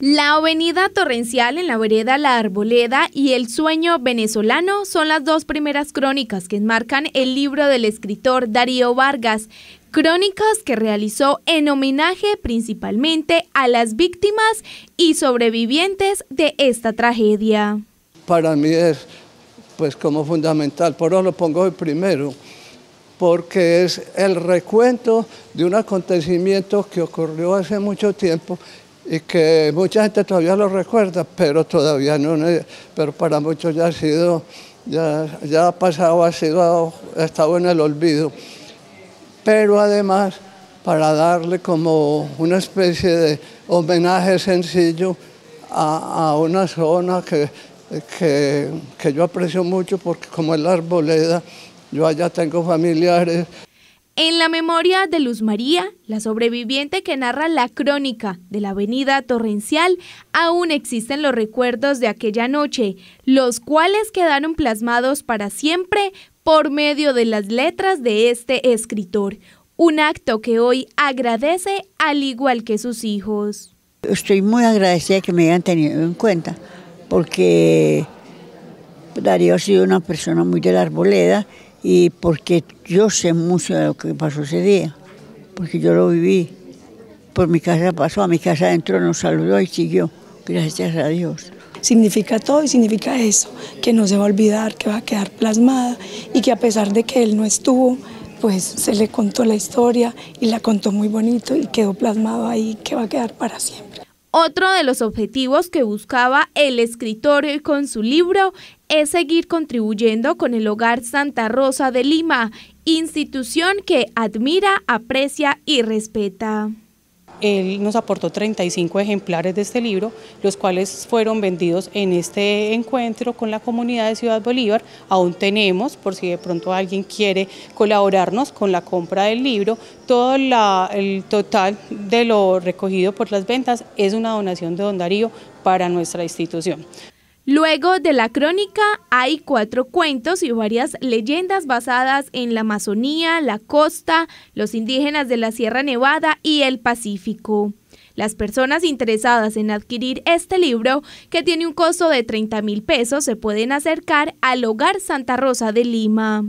La avenida torrencial en la vereda La Arboleda y El sueño venezolano son las dos primeras crónicas que enmarcan el libro del escritor Darío Vargas, crónicas que realizó en homenaje principalmente a las víctimas y sobrevivientes de esta tragedia. Para mí es pues como fundamental, por eso lo pongo el primero, porque es el recuento de un acontecimiento que ocurrió hace mucho tiempo y que mucha gente todavía lo recuerda, pero todavía no, pero para muchos ya ha sido, ya, ha pasado, ha sido, ha estado en el olvido. Pero además, para darle como una especie de homenaje sencillo a, una zona que, que, que yo aprecio mucho, porque como es la arboleda, yo allá tengo familiares en la memoria de Luz María, la sobreviviente que narra la crónica de la avenida torrencial, aún existen los recuerdos de aquella noche, los cuales quedaron plasmados para siempre por medio de las letras de este escritor, un acto que hoy agradece al igual que sus hijos. Estoy muy agradecida que me hayan tenido en cuenta, porque Darío ha sido una persona muy de la arboleda y porque yo sé mucho de lo que pasó ese día, porque yo lo viví. Por mi casa pasó, a mi casa adentro nos saludó y siguió, gracias a Dios. Significa todo y significa eso, que no se va a olvidar, que va a quedar plasmada y que a pesar de que él no estuvo, pues se le contó la historia y la contó muy bonito y quedó plasmado ahí que va a quedar para siempre. Otro de los objetivos que buscaba el escritor con su libro es seguir contribuyendo con el Hogar Santa Rosa de Lima, institución que admira, aprecia y respeta. Él nos aportó 35 ejemplares de este libro, los cuales fueron vendidos en este encuentro con la comunidad de Ciudad Bolívar. Aún tenemos, por si de pronto alguien quiere colaborarnos con la compra del libro, todo el total de lo recogido por las ventas es una donación de Don Darío para nuestra institución. Luego de la crónica hay cuatro cuentos y varias leyendas basadas en la Amazonía, la costa, los indígenas de la Sierra Nevada y el Pacífico. Las personas interesadas en adquirir este libro, que tiene un costo de 30 mil pesos, se pueden acercar al Hogar Santa Rosa de Lima.